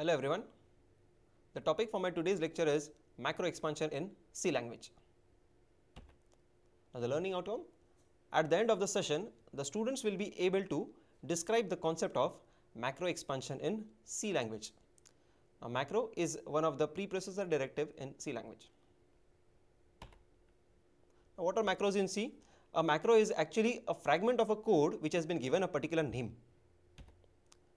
Hello everyone. The topic for my today's lecture is macro expansion in C language. Now the learning outcome, at the end of the session, the students will be able to describe the concept of macro expansion in C language. Now macro is one of the preprocessor directive in C language. Now what are macros in C? A macro is actually a fragment of a code which has been given a particular name.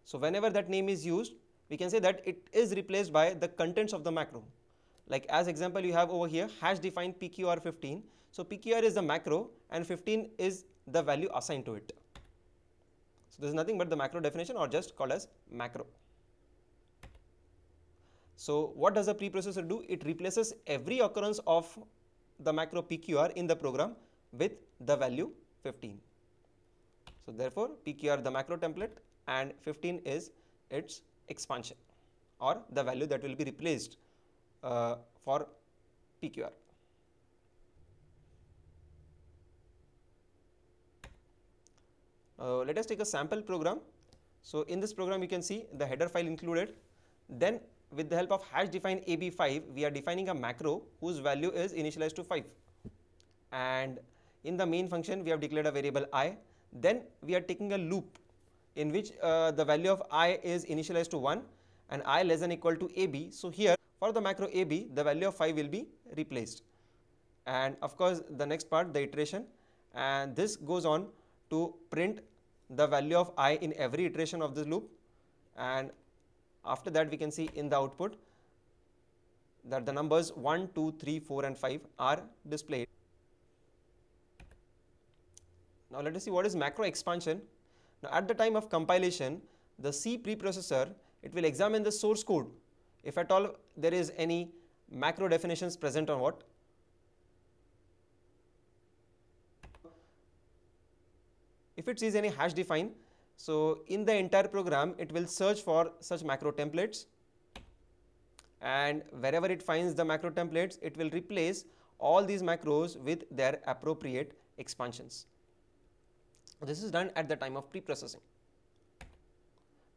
So whenever that name is used, we can say that it is replaced by the contents of the macro. Like as example you have over here hash defined PQR 15. So PQR is the macro and 15 is the value assigned to it. So this is nothing but the macro definition or just called as macro. So what does a preprocessor do? It replaces every occurrence of the macro PQR in the program with the value 15. So therefore PQR the macro template and 15 is its expansion or the value that will be replaced uh, for PQR. Uh, let us take a sample program. So, in this program you can see the header file included. Then with the help of hash define ab5 we are defining a macro whose value is initialized to 5 and in the main function we have declared a variable i then we are taking a loop in which uh, the value of i is initialized to 1 and i less than equal to ab. So, here for the macro ab the value of 5 will be replaced and of course, the next part the iteration and this goes on to print the value of i in every iteration of this loop and after that we can see in the output that the numbers 1, 2, 3, 4 and 5 are displayed. Now, let us see what is macro expansion. Now at the time of compilation, the C preprocessor, it will examine the source code if at all there is any macro definitions present or what. If it sees any hash define, so in the entire program, it will search for such macro templates and wherever it finds the macro templates, it will replace all these macros with their appropriate expansions. This is done at the time of pre-processing.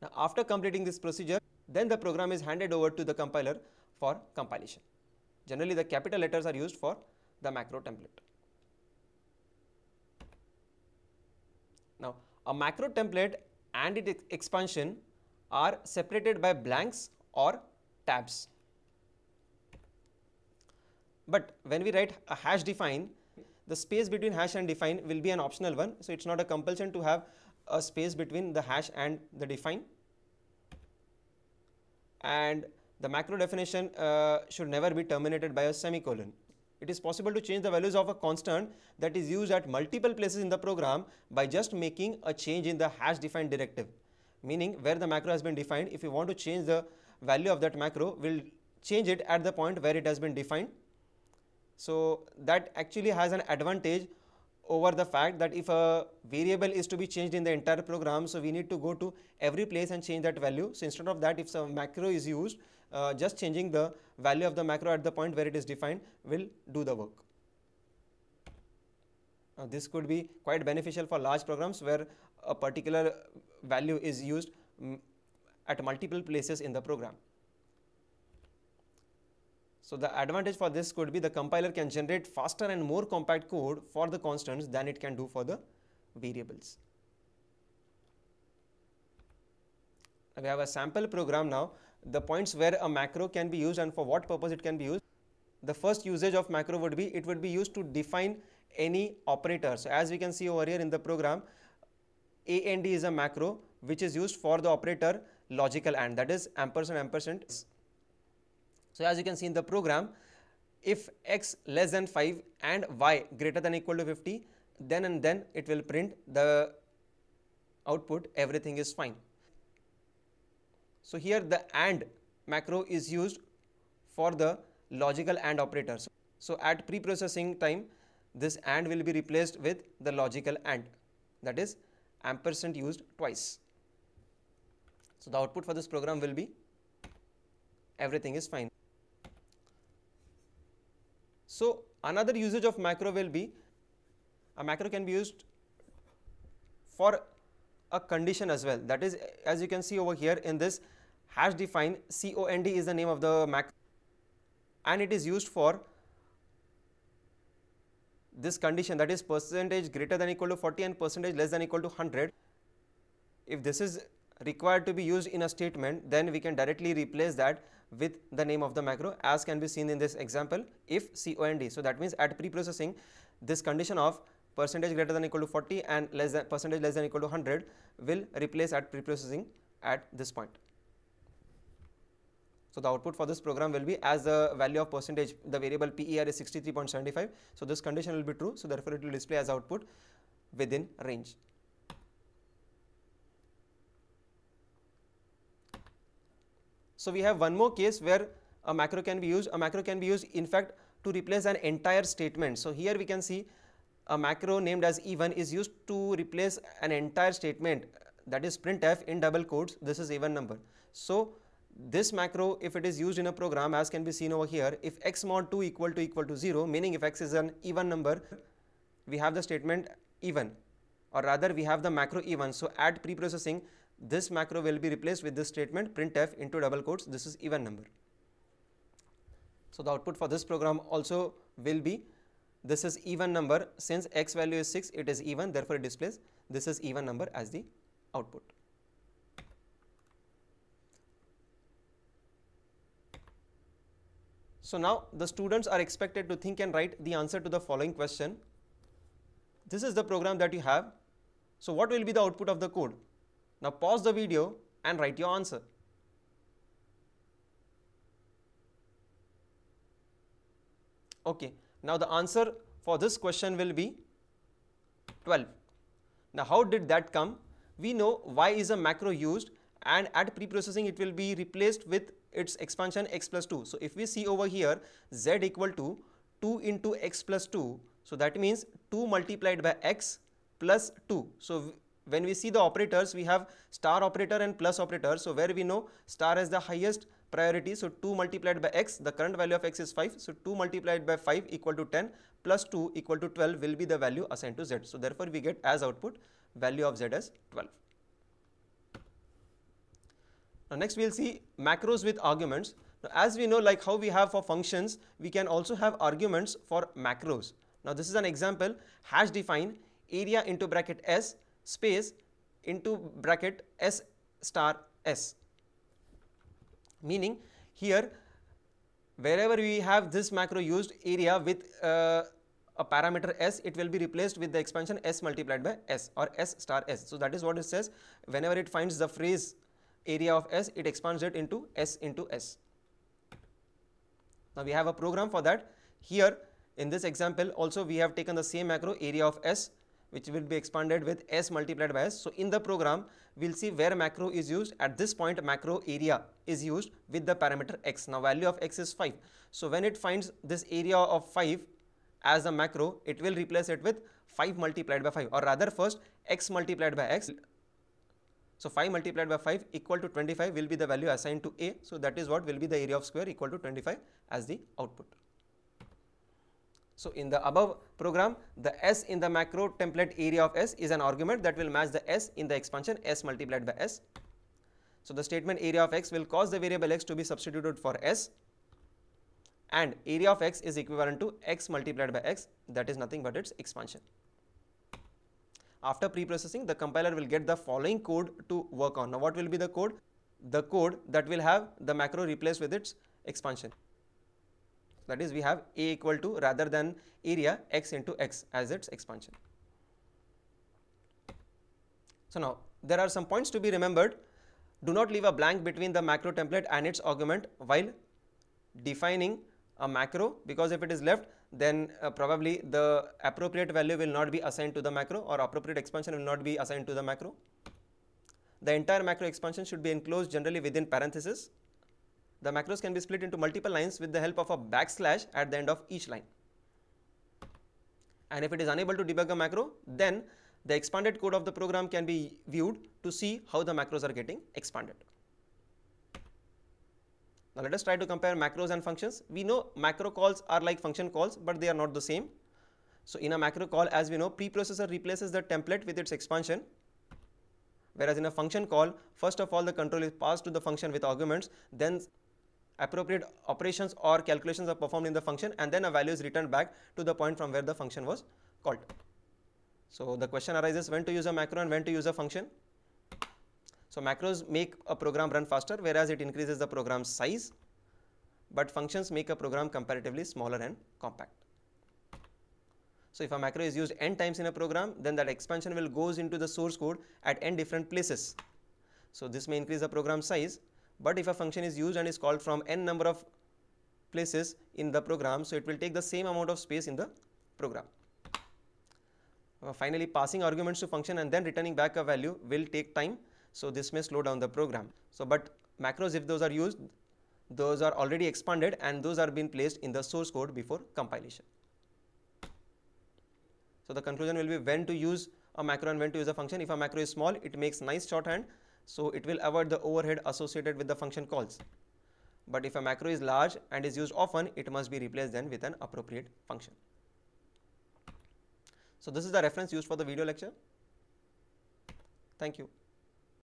Now, after completing this procedure, then the program is handed over to the compiler for compilation. Generally, the capital letters are used for the macro template. Now, a macro template and its expansion are separated by blanks or tabs. But when we write a hash define, the space between hash and define will be an optional one. So it's not a compulsion to have a space between the hash and the define. And the macro definition uh, should never be terminated by a semicolon. It is possible to change the values of a constant that is used at multiple places in the program by just making a change in the hash define directive. Meaning where the macro has been defined, if you want to change the value of that macro, we'll change it at the point where it has been defined so, that actually has an advantage over the fact that if a variable is to be changed in the entire program, so we need to go to every place and change that value. So, instead of that if some macro is used, uh, just changing the value of the macro at the point where it is defined will do the work. Now, uh, this could be quite beneficial for large programs where a particular value is used mm, at multiple places in the program. So the advantage for this could be the compiler can generate faster and more compact code for the constants than it can do for the variables. We have a sample program now, the points where a macro can be used and for what purpose it can be used. The first usage of macro would be, it would be used to define any operator. So as we can see over here in the program, AND is a macro which is used for the operator logical AND that is ampersand ampersand. So as you can see in the program, if x less than 5 and y greater than equal to 50, then and then it will print the output, everything is fine. So here the AND macro is used for the logical AND operator. So at pre-processing time, this AND will be replaced with the logical AND that is ampersand used twice. So the output for this program will be everything is fine. So another usage of macro will be a macro can be used for a condition as well. That is, as you can see over here in this hash define, COND is the name of the macro and it is used for this condition that is percentage greater than equal to 40 and percentage less than equal to 100. If this is required to be used in a statement, then we can directly replace that with the name of the macro as can be seen in this example if COND. So, that means at pre-processing this condition of percentage greater than equal to 40 and less than percentage less than equal to 100 will replace at pre-processing at this point. So, the output for this program will be as the value of percentage the variable PER is 63.75. So, this condition will be true. So, therefore, it will display as output within range. So we have one more case where a macro can be used. A macro can be used in fact to replace an entire statement. So here we can see a macro named as e1 is used to replace an entire statement that is printf in double quotes this is even number. So this macro if it is used in a program as can be seen over here if x mod 2 equal to equal to 0 meaning if x is an even number we have the statement even or rather we have the macro even. So at preprocessing this macro will be replaced with this statement printf into double quotes this is even number. So the output for this program also will be this is even number since x value is 6 it is even therefore it displays this is even number as the output. So now the students are expected to think and write the answer to the following question. This is the program that you have. So what will be the output of the code? Now pause the video and write your answer. Okay, now the answer for this question will be 12. Now how did that come? We know y is a macro used and at pre-processing it will be replaced with its expansion x plus 2. So if we see over here z equal to 2 into x plus 2. So that means 2 multiplied by x plus 2. So when we see the operators, we have star operator and plus operator. So where we know star has the highest priority. So 2 multiplied by x, the current value of x is 5. So 2 multiplied by 5 equal to 10 plus 2 equal to 12 will be the value assigned to z. So therefore, we get as output value of z as 12. Now next we will see macros with arguments. Now as we know like how we have for functions, we can also have arguments for macros. Now this is an example hash define area into bracket s space into bracket S star S. Meaning here wherever we have this macro used area with uh, a parameter s it will be replaced with the expansion s multiplied by s or s star s. So, that is what it says whenever it finds the phrase area of s it expands it into s into s. Now, we have a program for that here in this example also we have taken the same macro area of s which will be expanded with S multiplied by S. So, in the program, we will see where macro is used. At this point, macro area is used with the parameter x. Now, value of x is 5. So, when it finds this area of 5 as a macro, it will replace it with 5 multiplied by 5 or rather first x multiplied by x. So, 5 multiplied by 5 equal to 25 will be the value assigned to A. So, that is what will be the area of square equal to 25 as the output. So, in the above program, the S in the macro template area of S is an argument that will match the S in the expansion S multiplied by S. So, the statement area of X will cause the variable X to be substituted for S and area of X is equivalent to X multiplied by X that is nothing but its expansion. After preprocessing, the compiler will get the following code to work on. Now, what will be the code? The code that will have the macro replaced with its expansion. That is we have A equal to rather than area x into x as its expansion. So now there are some points to be remembered. Do not leave a blank between the macro template and its argument while defining a macro because if it is left then uh, probably the appropriate value will not be assigned to the macro or appropriate expansion will not be assigned to the macro. The entire macro expansion should be enclosed generally within parentheses the macros can be split into multiple lines with the help of a backslash at the end of each line. And if it is unable to debug a macro, then the expanded code of the program can be viewed to see how the macros are getting expanded. Now let us try to compare macros and functions. We know macro calls are like function calls, but they are not the same. So in a macro call, as we know, preprocessor replaces the template with its expansion. Whereas in a function call, first of all, the control is passed to the function with arguments, then appropriate operations or calculations are performed in the function and then a value is returned back to the point from where the function was called. So the question arises when to use a macro and when to use a function. So macros make a program run faster whereas it increases the program size but functions make a program comparatively smaller and compact. So if a macro is used n times in a program then that expansion will goes into the source code at n different places. So this may increase the program size but if a function is used and is called from n number of places in the program, so it will take the same amount of space in the program. Uh, finally, passing arguments to function and then returning back a value will take time. So this may slow down the program. So but macros if those are used, those are already expanded and those are being placed in the source code before compilation. So the conclusion will be when to use a macro and when to use a function. If a macro is small, it makes nice shorthand so it will avoid the overhead associated with the function calls. But if a macro is large and is used often, it must be replaced then with an appropriate function. So this is the reference used for the video lecture. Thank you.